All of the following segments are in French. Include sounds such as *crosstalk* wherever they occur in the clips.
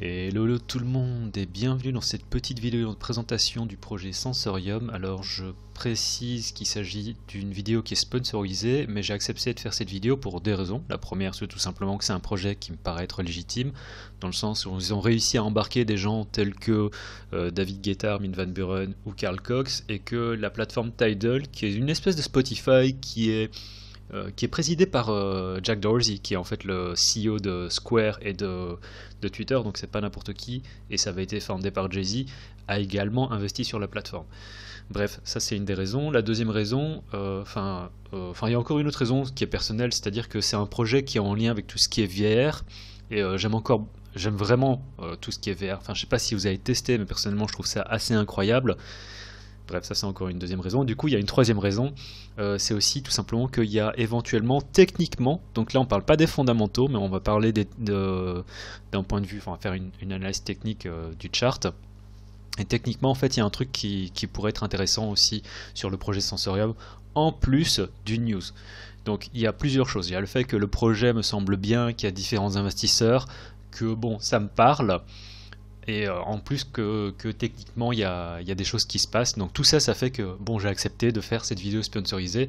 Hello, hello tout le monde et bienvenue dans cette petite vidéo de présentation du projet Sensorium. Alors je précise qu'il s'agit d'une vidéo qui est sponsorisée mais j'ai accepté de faire cette vidéo pour des raisons. La première c'est tout simplement que c'est un projet qui me paraît être légitime dans le sens où ils ont réussi à embarquer des gens tels que euh, David Guetta, Min Van Buren ou Carl Cox et que la plateforme Tidal qui est une espèce de Spotify qui est euh, qui est présidé par euh, Jack Dorsey, qui est en fait le CEO de Square et de, de Twitter, donc c'est pas n'importe qui, et ça avait été fondé par Jay-Z, a également investi sur la plateforme. Bref, ça c'est une des raisons. La deuxième raison, euh, enfin, enfin, il y a encore une autre raison qui est personnelle, c'est-à-dire que c'est un projet qui est en lien avec tout ce qui est VR, et j'aime encore j'aime vraiment tout ce qui est VR. Enfin, je sais pas si vous avez testé, mais personnellement, je trouve ça assez incroyable. Bref, ça c'est encore une deuxième raison. Du coup, il y a une troisième raison, euh, c'est aussi tout simplement qu'il y a éventuellement techniquement, donc là on parle pas des fondamentaux, mais on va parler d'un point de vue, enfin faire une, analyse technique euh, du chart. Et techniquement, en fait, il y a un truc qui, qui pourrait être intéressant aussi sur le projet Sensorium, en plus du news. Donc il y a plusieurs choses. Il y a le fait que le projet me semble bien, qu'il y a différents investisseurs, que bon, ça me parle. Et euh, en plus que, techniquement, il y a, des choses qui se passent. Donc tout ça, ça fait que bon, j'ai accepté de faire cette vidéo sponsorisée,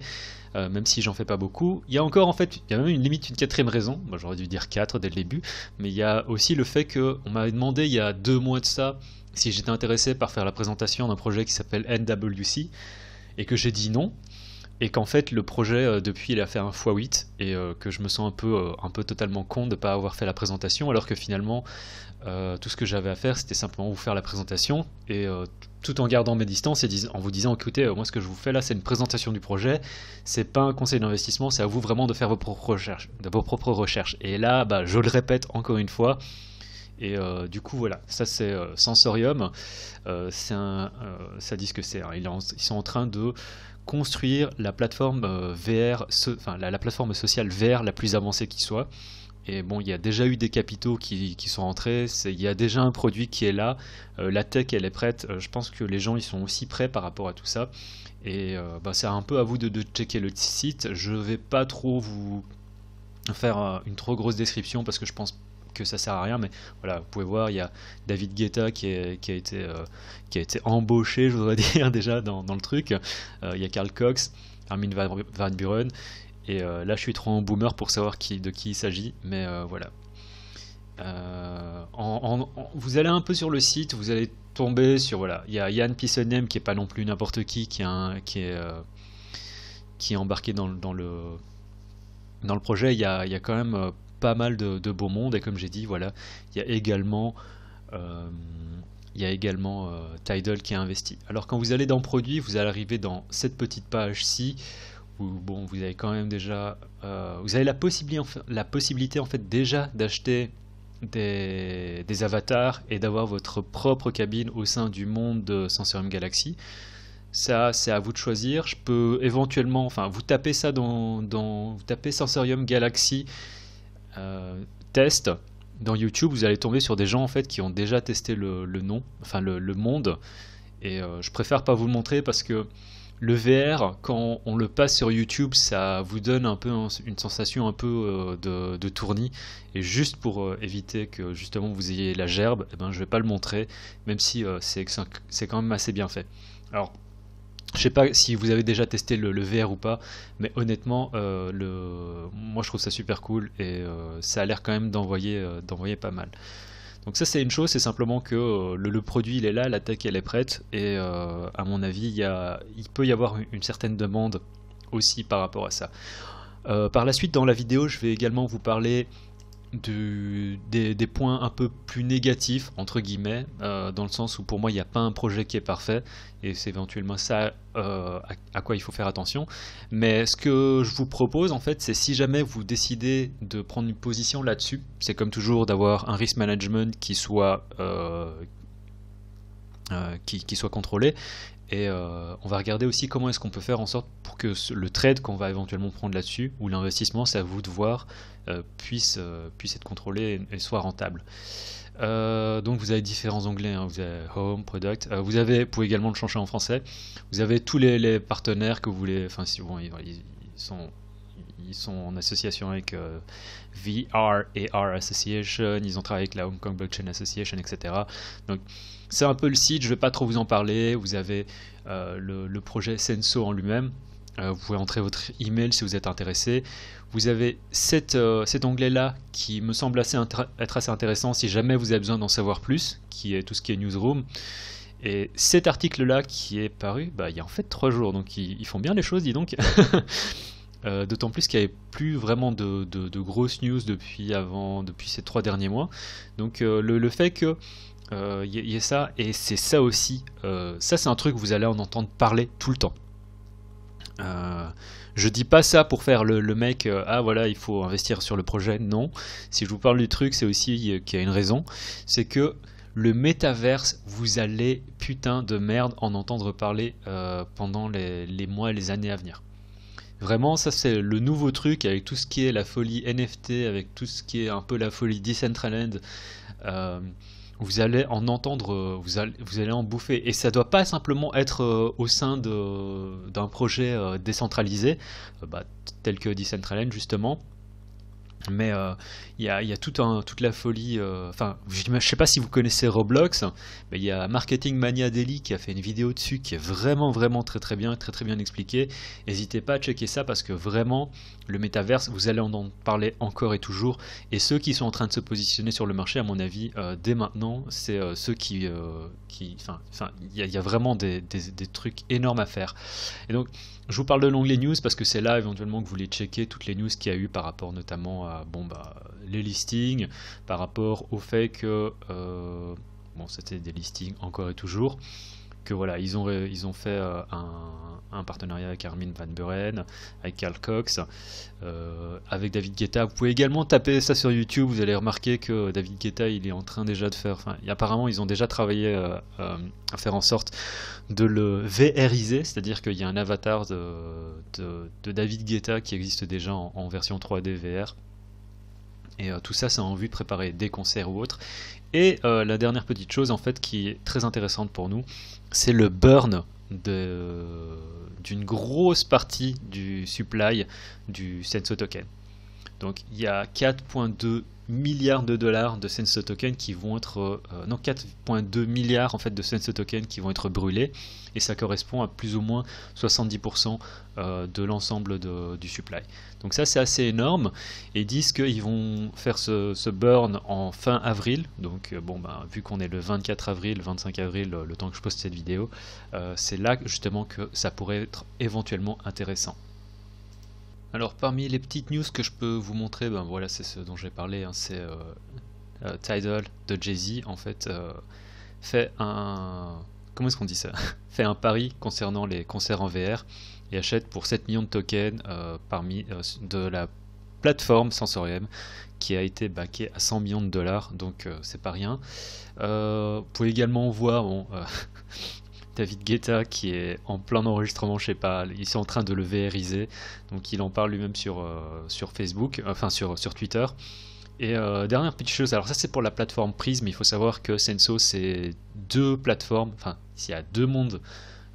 euh, même si j'en fais pas beaucoup. Il y a encore en fait, il y a même une limite, une quatrième raison. Moi, j'aurais dû dire quatre dès le début, mais il y a aussi le fait qu'on m'avait demandé il y a deux mois de ça si j'étais intéressé par faire la présentation d'un projet qui s'appelle NWC et que j'ai dit non et qu'en fait le projet euh, depuis il a fait un x8 et que je me sens un peu, un peu totalement con de ne pas avoir fait la présentation alors que finalement euh, tout ce que j'avais à faire, c'était simplement vous faire la présentation et euh, tout en gardant mes distances et en vous disant écoutez, euh, moi ce que je vous fais là, c'est une présentation du projet, c'est pas un conseil d'investissement, c'est à vous vraiment de faire vos propres recherches. De vos propres recherches. Et là, bah, je le répète encore une fois. Et du coup, voilà, ça c'est Sensorium. ça dit ce que c'est. Hein. Ils, sont en train de construire la plateforme VR, la, plateforme sociale VR la plus avancée qui soit. Et bon, il y a déjà eu des capitaux qui, qui sont rentrés, il y a déjà un produit qui est là, euh, la tech elle est prête, euh, je pense que les gens ils sont aussi prêts par rapport à tout ça. Et euh, bah, c'est un peu à vous de, checker le site, je vais pas trop vous faire une trop grosse description parce que je pense que ça sert à rien, mais voilà, vous pouvez voir, il y a David Guetta qui, qui, a, été, qui a été embauché, je voudrais *laughs* dire déjà, dans, dans le truc, il y a Carl Cox, Armin Van Buren, et euh, là, je suis trop en boomer pour savoir qui, de qui il s'agit, mais euh, voilà. Euh, vous allez un peu sur le site, vous allez tomber sur voilà, il y a Yann Pissenem qui est pas non plus n'importe qui, qui est, qui est, qui est embarqué dans, dans, le dans le projet. Il y a, quand même pas mal de, beaux beau monde et comme j'ai dit, voilà, il y a également il y a également Tidal qui est investi. Alors quand vous allez dans Produits, vous allez arriver dans cette petite page-ci vous avez quand même déjà, euh, vous avez la possibilité, en fait, déjà d'acheter des, avatars et d'avoir votre propre cabine au sein du monde de Sensorium Galaxy. Ça, c'est à vous de choisir. Je peux éventuellement, enfin, vous tapez ça dans, vous tapez Sensorium Galaxy euh, test dans YouTube, vous allez tomber sur des gens en fait qui ont déjà testé le, nom, enfin le, monde. Et euh, je préfère pas vous le montrer parce que le VR, quand on le passe sur YouTube, ça vous donne un peu une sensation un peu euh, de, de Et juste pour euh, éviter que justement vous ayez la gerbe, eh ben, je vais pas le montrer, même si euh, c'est quand même assez bien fait. Alors, je sais pas si vous avez déjà testé le, VR ou pas, mais honnêtement, le, moi je trouve ça super cool et ça a l'air quand même d'envoyer d'envoyer pas mal. Donc ça c'est une chose, c'est simplement que euh, le, produit il est là, la tech elle est prête, et euh, à mon avis il, a, il, peut y avoir une certaine demande aussi par rapport à ça. Euh, par la suite dans la vidéo je vais également vous parler du, des, points un peu plus négatifs, entre guillemets, euh, dans le sens où pour moi il n'y a pas un projet qui est parfait, et c'est éventuellement ça euh, à, quoi il faut faire attention. Mais ce que je vous propose en fait, c'est si jamais vous décidez de prendre une position là-dessus, c'est comme toujours d'avoir un risk management qui soit... Euh, qui, qui, soit contrôlé et euh, on va regarder aussi comment est-ce qu'on peut faire en sorte pour que le trade qu'on va éventuellement prendre là-dessus, ou l'investissement, c'est à vous de voir, euh, puisse, euh, puisse être contrôlé et, soit rentable. donc vous avez différents onglets, hein. vous avez Home, Product, vous, avez, vous pouvez également le changer en français, vous avez tous les, partenaires que vous voulez, enfin si bon, ils sont ils sont en association avec euh, VR Association, ils ont travaillé avec la Hong Kong Blockchain Association, etc. Donc c'est un peu le site, je ne vais pas trop vous en parler, vous avez euh, le, le, projet Senso en lui-même, euh, vous pouvez entrer votre email si vous êtes intéressé. Vous avez cette, cet onglet-là qui me semble assez être assez intéressant si jamais vous avez besoin d'en savoir plus, qui est tout ce qui est Newsroom. Et cet article-là qui est paru, bah, il y a en fait trois jours, donc ils font bien les choses, dis donc. *laughs* Euh, d'autant plus qu'il n'y avait plus vraiment de, grosses news depuis, avant, depuis ces trois derniers mois. Donc euh, le, fait que euh, il y, ait ça, et c'est ça aussi, ça c'est un truc que vous allez en entendre parler tout le temps. je dis pas ça pour faire le, mec, ah voilà, il faut investir sur le projet, non. Si je vous parle du truc, c'est aussi qu'il y a une raison, c'est que le métaverse, vous allez putain de merde en entendre parler pendant les, les mois et les années à venir. Vraiment, ça c'est le nouveau truc avec tout ce qui est la folie NFT, avec tout ce qui est un peu la folie Decentraland. Euh, vous allez en entendre, euh, vous allez, vous allez en bouffer. Et ça doit pas simplement être euh, au sein d'un projet décentralisé, bah, tel que Decentraland justement. Mais euh, il y, a, toute la folie. Euh, enfin, je ne sais pas si vous connaissez Roblox, mais il y a Marketing Mania Daily qui a fait une vidéo dessus qui est vraiment, vraiment très, très bien, très, très bien expliquée. N'hésitez pas à checker ça parce que vraiment, le métaverse, vous allez en parler encore et toujours. Et ceux qui sont en train de se positionner sur le marché, à mon avis, euh, dès maintenant, c'est ceux qui. Enfin, il y, a vraiment des, des trucs énormes à faire. Et donc, je vous parle de l'onglet news parce que c'est là éventuellement que vous voulez checker toutes les news qu'il y a eu par rapport notamment à bon bah les listings, par rapport au fait que euh, bon c'était des listings encore et toujours voilà, ils ont, euh, ils ont fait euh, un, partenariat avec Armin Van Buren, avec Carl Cox, euh, avec David Guetta. Vous pouvez également taper ça sur YouTube, vous allez remarquer que David Guetta, il est en train déjà de faire, enfin, apparemment, ils ont déjà travaillé à faire en sorte de le VRiser, c'est-à-dire qu'il y a un avatar de, David Guetta qui existe déjà en, version 3D VR. Et tout ça, c'est en vue de préparer des concerts ou autres. Et euh, la dernière petite chose en fait qui est très intéressante pour nous, c'est le burn d'une grosse partie du supply du Senso token. Donc il y a 4.2 milliards de dollars de sense Token qui vont être, euh, non 4,2 milliards en fait de sense Token qui vont être brûlés et ça correspond à plus ou moins 70% euh, de l'ensemble du supply. Donc ça c'est assez énorme et ils disent qu'ils vont faire ce, burn en fin avril. Donc euh, bon bah vu qu'on est le 24 avril, 25 avril, le, temps que je poste cette vidéo, c'est là justement que ça pourrait être éventuellement intéressant. Alors parmi les petites news que je peux vous montrer, ben voilà c'est ce dont j'ai parlé, hein, c'est euh, euh, Tidal de Jay-Z en fait euh, fait un... comment est-ce qu'on dit ça *laughs* Fait un pari concernant les concerts en VR et achète pour 7 millions de tokens parmi de la plateforme Sensorium qui a été baquée à 100 millions de dollars, donc c'est pas rien. vous pouvez également voir, *laughs* David Guetta qui est en plein enregistrement, je sais pas, ils sont en train de le VRiser, donc il en parle lui-même sur, euh, sur Facebook, enfin sur, sur Twitter. Et euh, dernière petite chose, alors ça c'est pour la plateforme Prism, il faut savoir que Senso c'est deux plateformes, enfin il y a deux mondes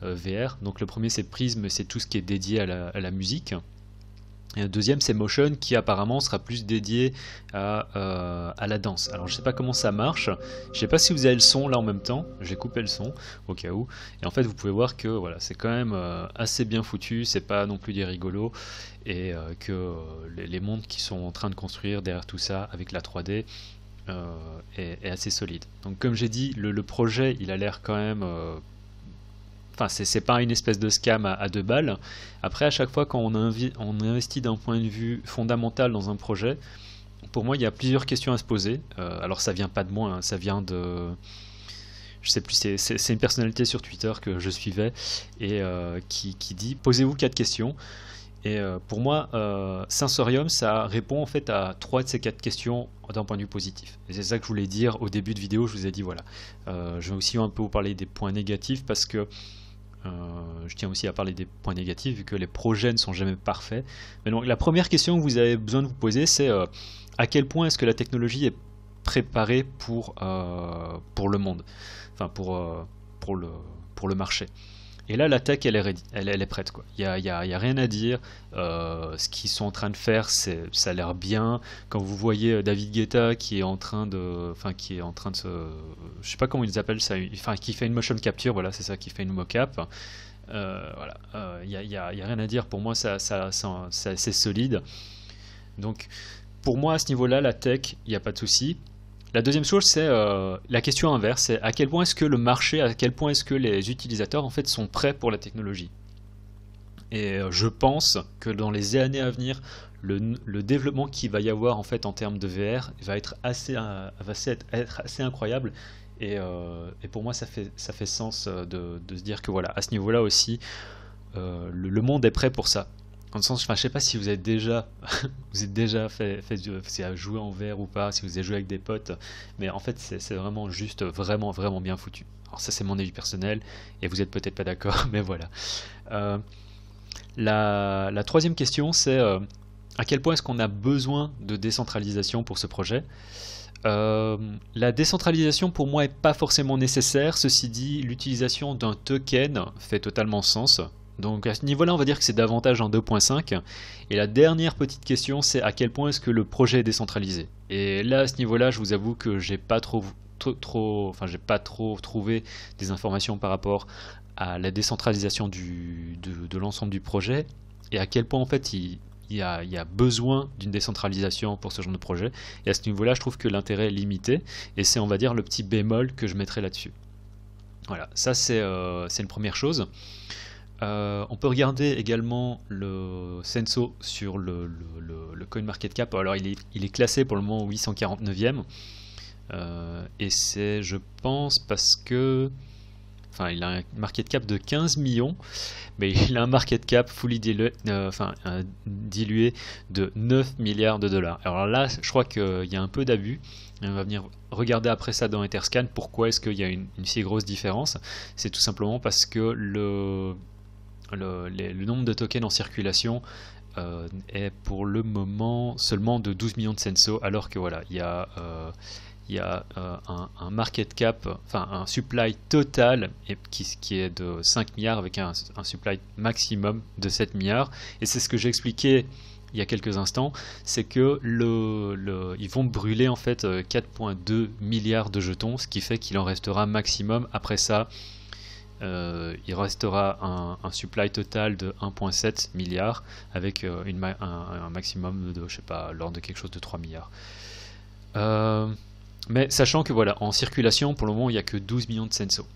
euh, VR, donc le premier c'est Prism, c'est tout ce qui est dédié à la musique, et deuxième, c'est Motion, qui apparemment sera plus dédié euh, à, la danse. Alors, je sais pas comment ça marche. Je sais pas si vous avez le son là en même temps. J'ai coupé le son au cas où. Et en fait, vous pouvez voir que voilà, c'est quand même euh, assez bien foutu. C'est pas non plus des rigolos et euh, que les, les, mondes qui sont en train de construire derrière tout ça avec la 3D. Est, assez solide. Donc comme j'ai dit, le, le, projet il a l'air quand même Enfin, c'est pas une espèce de scam à, deux balles. Après, à chaque fois, quand on, investit d'un point de vue fondamental dans un projet, pour moi, il y a plusieurs questions à se poser. Euh, alors, ça vient pas de moi, hein, ça vient de. Je sais plus, c'est une personnalité sur Twitter que je suivais et euh, qui, dit Posez-vous quatre questions. Et euh, pour moi, Sensorium, ça répond en fait à trois de ces quatre questions d'un point de vue positif. Et c'est ça que je voulais dire au début de vidéo. Je vous ai dit voilà. je vais aussi un peu vous parler des points négatifs parce que euh, je tiens aussi à parler des points négatifs, vu que les projets ne sont jamais parfaits. Mais donc, la première question que vous avez besoin de vous poser, c'est euh, à quel point est-ce que la technologie est préparée pour, euh, pour le monde, enfin pour, pour, le, pour le marché. Et là, tech, elle est, elle, est prête. Il n'y a, rien à dire. Euh, ce qu'ils sont en train de faire, ça a l'air bien. Quand vous voyez euh, David Guetta qui est en train de. Enfin, qui est en train de se. Je sais pas comment ils appellent ça. Enfin, qui fait une motion capture, voilà, c'est ça, qui fait une mocap. Euh, voilà. Il n'y a, rien à dire. Pour moi, ça, ça, ça c'est solide. Donc, pour moi, à ce niveau-là, la tech, il n'y a pas de souci. La deuxième chose, c'est euh, la question inverse, c'est à quel point est-ce que le marché, à quel point est-ce que les utilisateurs en fait sont prêts pour la technologie. Et euh, je pense que dans les années à venir, le, développement qu'il va y avoir en fait en termes de VR va être assez, euh, être, assez incroyable. Et, pour moi, ça fait, ça fait sens de, se dire que voilà, à ce niveau-là aussi, le, monde est prêt pour ça. Je ne je sais pas si vous êtes déjà, *laughs* vous fait, jouer en verre ou pas, si vous avez joué avec des potes, mais en fait, c'est vraiment juste, vraiment, vraiment bien foutu. Alors ça, c'est mon avis personnel, et vous n'êtes peut-être pas d'accord, *laughs* mais voilà. Euh, la, troisième question, c'est euh, à quel point est-ce qu'on a besoin de décentralisation pour ce projet euh, la décentralisation pour moi n'est pas forcément nécessaire, ceci dit l'utilisation d'un token fait totalement sens, donc à ce niveau-là, on va dire que c'est davantage un 2.5. Et la dernière petite question, c'est à quel point est-ce que le projet est décentralisé Et là, à ce niveau-là, je vous avoue que j'ai pas trop, trop, enfin, j'ai pas trop trouvé des informations par rapport à la décentralisation de, l'ensemble du projet et à quel point en fait il, y, a, besoin d'une décentralisation pour ce genre de projet. Et à ce niveau-là, je trouve que l'intérêt est limité. Et c'est, on va dire, le petit bémol que je mettrai là-dessus. Voilà, ça c'est euh, une première chose. Euh, on peut regarder également le Senso sur le, Coin Market Cap. Alors il est, classé pour le moment 849e. Euh, et c'est, je pense, parce que... Enfin, il a un market cap de 15 millions, mais il a un market cap fully euh, dilué, de 9 milliards de dollars. Alors là, je crois qu'il y a un peu d'abus. On va venir regarder après ça dans Etherscan pourquoi est-ce qu'il y a une si grosse différence. C'est tout simplement parce que le le, nombre de tokens en circulation euh, est pour le moment seulement de 12 millions de senso, alors que voilà, il y a, euh, il y a euh, un, market cap, enfin un supply total et qui, est de 5 milliards avec un, supply maximum de 7 milliards. Et c'est ce que j'ai il y a quelques instants, c'est que le, ils vont brûler en fait 4.2 milliards de jetons, ce qui fait qu'il en restera maximum après ça euh, il restera un, supply total de 1,7 milliard avec euh, un, maximum de, je sais pas, l'ordre de quelque chose de 3 milliards. Euh, mais sachant que voilà, en circulation, pour le moment, il n'y a que 12 millions de Senso.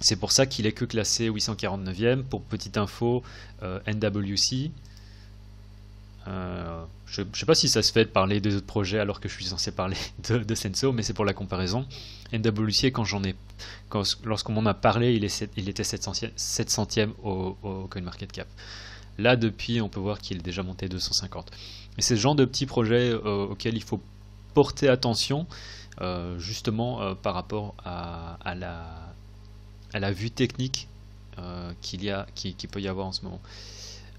C'est pour ça qu'il est que classé 849e. Pour petite info, NWC, euh, je ne sais pas si ça se fait de parler des autres projets alors que je suis censé parler *laughs* de, de Senso, mais c'est pour la comparaison. NWC, quand j'en ai, lorsqu'on m'en a parlé, il, est, il était 700e, 700e au, au CoinMarketCap. Là, depuis, on peut voir qu'il est déjà monté 250. Et c'est ce genre de petits projets auquel euh, auxquels il faut porter attention, euh, justement par rapport à, à, la, à la vue technique qu'il y a, qui, qui peut y avoir en ce moment.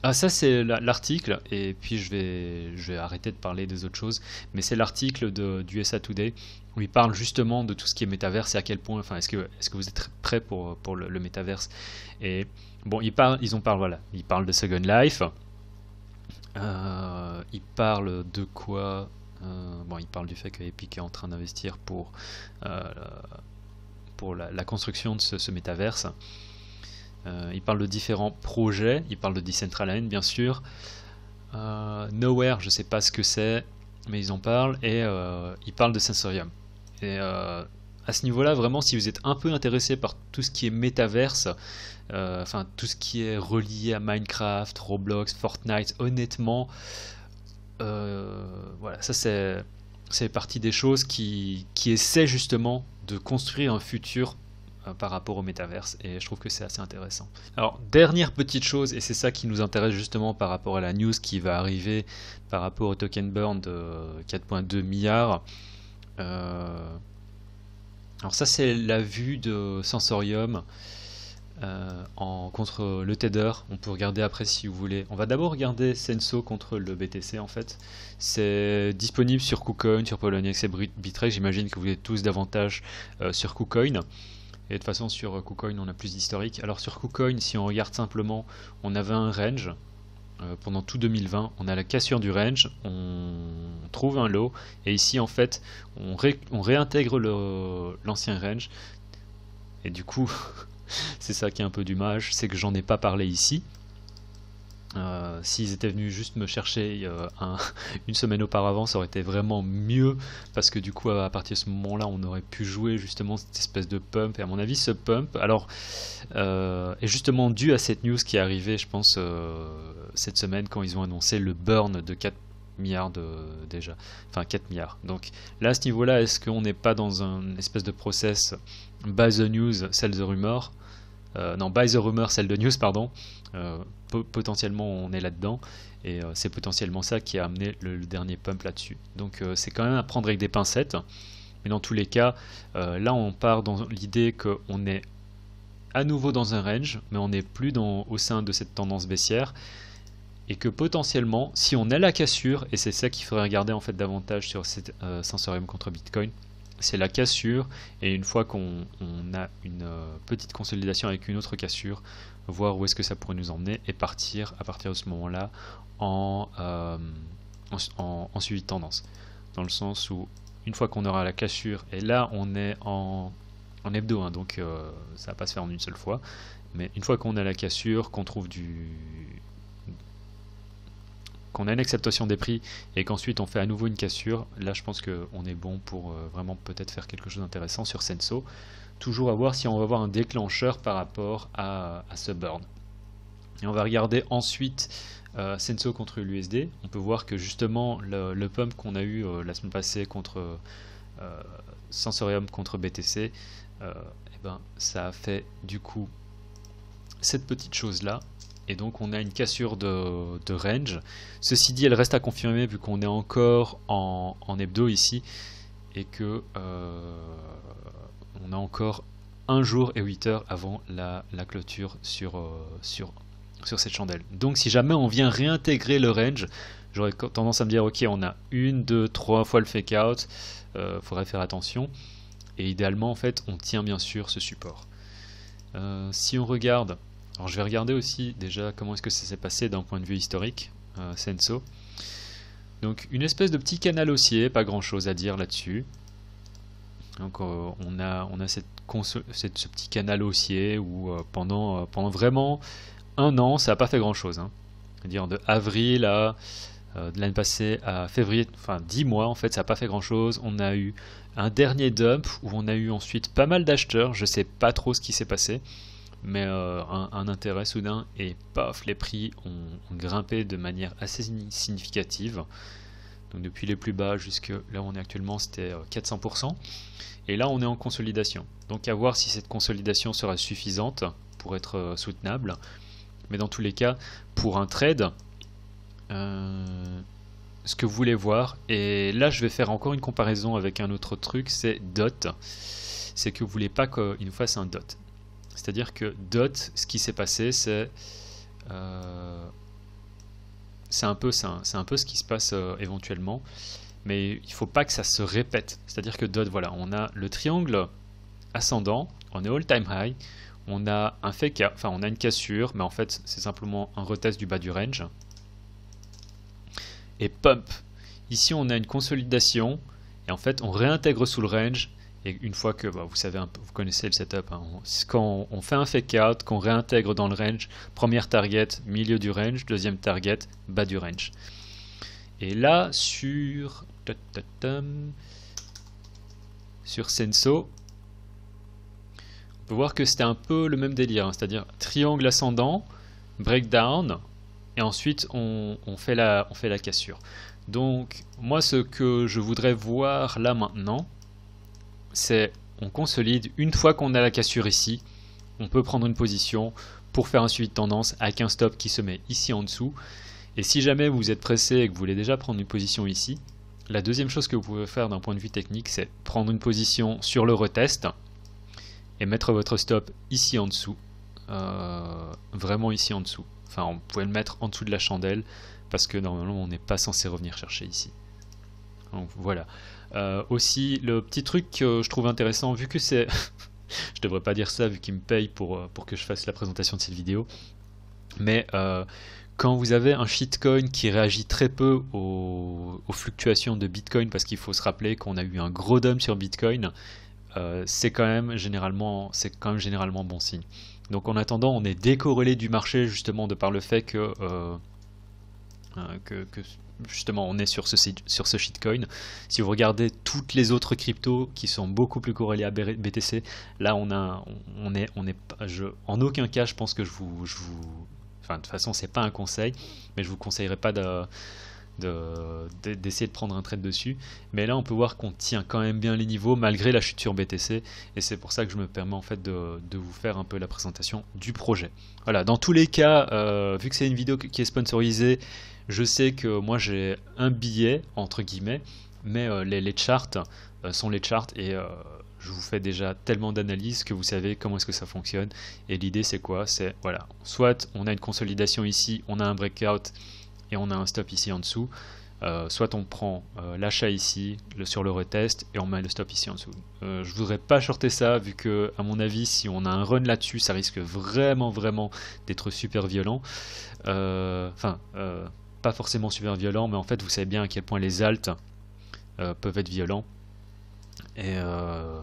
Ah ça c'est l'article, et puis je vais, je vais arrêter de parler des autres choses, mais c'est l'article du USA Today où il parle justement de tout ce qui est métaverse et à quel point, enfin est-ce que, est que vous êtes prêt pour, le, métaverse Et bon, ils, parlent, ils ont parlé voilà, ils parlent de Second Life, euh, ils parlent de quoi euh, Bon, ils parlent du fait que Epic est en train d'investir pour, euh, pour la, construction de ce, ce métaverse. Euh, il parle de différents projets, il parle de Decentraland bien sûr. Euh, Nowhere, je sais pas ce que c'est, mais ils en parlent, et euh, il parle de Sensorium. Et à ce niveau-là, vraiment, si vous êtes un peu intéressé par tout ce qui est métaverse, enfin tout ce qui est relié à Minecraft, Roblox, Fortnite, honnêtement, voilà, ça c'est c'est partie des choses qui, qui essaient justement de construire un futur euh, par rapport au métaverse et je trouve que c'est assez intéressant. Alors dernière petite chose et c'est ça qui nous intéresse justement par rapport à la news qui va arriver par rapport au token burn de 4.2 milliards. Euh, alors ça c'est la vue de Sensorium euh, en, contre le Tether. On peut regarder après si vous voulez. On va d'abord regarder Senso contre le BTC en fait. C'est disponible sur KuCoin, sur Poloniex et bitrex J'imagine que vous êtes tous davantage sur KuCoin. Et de toute façon, sur KuCoin, on a plus d'historique. Alors sur KuCoin, si on regarde simplement, on avait un range. Euh, pendant tout 2020, on a la cassure du range, on trouve un lot, et ici en fait, on, on réintègre l'ancien range. Et du coup, *laughs* c'est ça qui est un peu du c'est que j'en ai pas parlé ici. Euh, s'ils étaient venus juste me chercher euh, *laughs* une semaine auparavant, ça aurait été vraiment mieux parce que du coup, à partir de ce moment-là, on aurait pu jouer justement cette espèce de pump. Et à mon avis, ce pump, alors, euh, est justement dû à cette news qui est arrivée, je pense, cette semaine quand ils ont annoncé le burn de 4 milliards déjà, enfin 4 milliards. Donc là, à ce niveau-là, est-ce qu'on n'est pas dans un espèce de process base the news, sell the rumor euh, non, By the Rumor, celle de News, pardon. Euh, potentiellement, on est là-dedans. Et euh, c'est potentiellement ça qui a amené le, dernier pump là-dessus. Donc, c'est quand même à prendre avec des pincettes. Mais dans tous les cas, là, on part dans l'idée qu'on est à nouveau dans un range, mais on n'est plus dans, au sein de cette tendance baissière. Et que potentiellement, si on a la cassure, et c'est ça qu'il faudrait regarder en fait davantage sur cette sensorium contre Bitcoin, c'est la cassure. Et une fois qu'on a une euh, petite consolidation avec une autre cassure, voir où est-ce que ça pourrait nous emmener et partir à partir de ce moment-là en, euh, en, suivi de tendance. Dans le sens où, une fois qu'on aura la cassure, et là on est en, hebdo, hein, donc ça euh, ça va pas se faire en une seule fois, mais une fois qu'on a la cassure, qu'on trouve du, qu'on a une acceptation des prix et qu'ensuite on fait à nouveau une cassure, là je pense qu'on est bon pour euh, vraiment peut-être faire quelque chose d'intéressant sur Senso. Toujours à voir si on va avoir un déclencheur par rapport à, ce burn. Et on va regarder ensuite euh, Senso contre l'USD. On peut voir que justement le, pump qu'on a eu euh, la semaine passée contre Sensorium contre BTC, eh ben, ça a fait du coup cette petite chose là et donc on a une cassure de, range. Ceci dit, elle reste à confirmer vu qu'on est encore en, hebdo ici et que euh, on a encore un jour et 8 heures avant la, clôture sur, euh, sur, sur cette chandelle. Donc si jamais on vient réintégrer le range, j'aurais tendance à me dire ok on a une, deux, trois fois le fake out, il euh, faudrait faire attention. Et idéalement en fait on tient bien sûr ce support. si on regarde alors je vais regarder aussi déjà comment est-ce que ça s'est passé d'un point de vue historique, euh, Senso. Donc une espèce de petit canal haussier, pas grand chose à dire là-dessus. Donc euh, on a, on a cette, ce petit canal haussier où euh, pendant, euh, pendant vraiment un an ça n'a pas fait grand chose. Hein. C'est-à-dire de avril à de l'année passée à février, enfin dix mois en fait, ça n'a pas fait grand chose. On a eu un dernier dump où on a eu ensuite pas mal d'acheteurs, je ne sais pas trop ce qui s'est passé mais euh, un, intérêt soudain et paf, les prix ont, grimpé de manière assez significative. Donc depuis les plus bas jusque là où on est actuellement, c'était 400%. Euh, et là, on est en consolidation. Donc à voir si cette consolidation sera suffisante pour être euh, soutenable. Mais dans tous les cas, pour un trade, ce que vous voulez voir, et là je vais faire encore une comparaison avec un autre truc, c'est DOT. C'est que vous voulez pas qu'il nous fasse un DOT. C'est-à-dire que dot, ce qui s'est passé, c'est euh, c'est un peu c'est un peu ce qui se passe euh, éventuellement, mais il faut pas que ça se répète. C'est-à-dire que dot, voilà, on a le triangle ascendant, on est all-time high, on a un fake, enfin on a une cassure, mais en fait c'est simplement un retest du bas du range. Et pump. Ici on a une consolidation, et en fait on réintègre sous le range, et une fois que bah, vous savez, vous connaissez le setup, hein, quand on fait un fake out, qu'on réintègre dans le range, première target, milieu du range, deuxième target, bas du range. Et là, sur, sur Senso, on peut voir que c'était un peu le même délire, hein, c'est-à-dire triangle ascendant, breakdown, et ensuite on, fait la, on fait la cassure. Donc moi ce que je voudrais voir là maintenant, c'est on consolide. Une fois qu'on a la cassure ici, on peut prendre une position pour faire un suivi de tendance avec un stop qui se met ici en dessous. Et si jamais vous êtes pressé et que vous voulez déjà prendre une position ici, la deuxième chose que vous pouvez faire d'un point de vue technique, c'est prendre une position sur le retest et mettre votre stop ici en dessous, euh, vraiment ici en dessous. Enfin, on pouvez le mettre en dessous de la chandelle parce que normalement on n'est pas censé revenir chercher ici. Donc voilà. Euh, aussi, le petit truc que je trouve intéressant, vu que c'est... *laughs* je devrais pas dire ça, vu qu'il me paye pour, euh, pour que je fasse la présentation de cette vidéo. Mais euh, quand vous avez un shitcoin qui réagit très peu aux, fluctuations de Bitcoin, parce qu'il faut se rappeler qu'on a eu un gros dump sur Bitcoin, c'est quand, même généralement, quand même généralement bon signe. Donc en attendant, on est décorrélé du marché justement de par le fait Que, que, justement on est sur ce, site, sur ce shitcoin. Si vous regardez toutes les autres cryptos qui sont beaucoup plus corrélées à BTC, là on a, on est, on est, je, en aucun cas je pense que je vous, je vous enfin de toute façon c'est pas un conseil, mais je vous conseillerais pas de d'essayer de, prendre un trade dessus. Mais là, on peut voir qu'on tient quand même bien les niveaux malgré la chute sur BTC. Et c'est pour ça que je me permets en fait de, vous faire un peu la présentation du projet. Voilà, dans tous les cas, euh, vu que c'est une vidéo qui est sponsorisée je sais que moi j'ai un billet, entre guillemets, mais euh, les, les, charts euh, sont les charts et euh, je vous fais déjà tellement d'analyses que vous savez comment est-ce que ça fonctionne. Et l'idée c'est quoi C'est voilà, soit on a une consolidation ici, on a un breakout et on a un stop ici en dessous. soit on prend l'achat ici sur le retest et on met le stop ici en dessous. je voudrais pas shorter ça vu que à mon avis si on a un run là-dessus ça risque vraiment vraiment d'être super violent. Enfin pas forcément super violent mais en fait vous savez bien à quel point les altes euh, peuvent être violents. Et euh,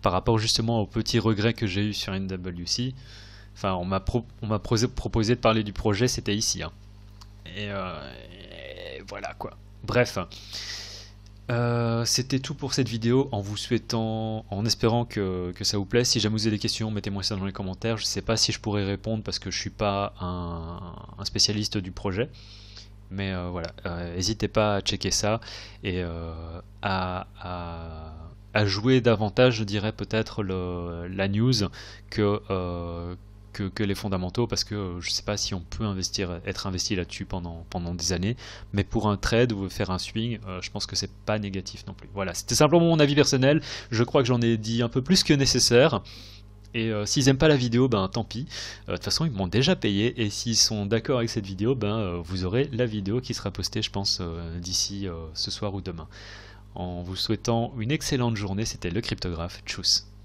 par rapport justement au petit regret que j'ai eu sur NWC, enfin on m'a proposé de parler du projet, c'était ici. Hein. Et, euh, et, voilà quoi. Bref. Euh, c'était tout pour cette vidéo en vous souhaitant, en espérant que, ça vous plaise. Si jamais vous avez des questions, mettez-moi ça dans les commentaires. Je ne sais pas si je pourrais répondre parce que je ne suis pas un, spécialiste du projet. Mais euh, voilà, euh, n'hésitez pas à checker ça et à, à, jouer davantage, je dirais peut-être la news que, que, les fondamentaux parce que euh, je ne sais pas si on peut investir, être investi là-dessus pendant, pendant des années. Mais pour un trade ou faire un swing, euh, je pense que c'est pas négatif non plus. Voilà, c'était simplement mon avis personnel. Je crois que j'en ai dit un peu plus que nécessaire. Et euh, s'ils n'aiment pas la vidéo, ben tant pis. De toute façon, ils m'ont déjà payé. Et s'ils sont d'accord avec cette vidéo, ben vous aurez la vidéo qui sera postée, je pense, d'ici ce soir ou demain. En vous souhaitant une excellente journée, c'était le cryptographe. Tchuss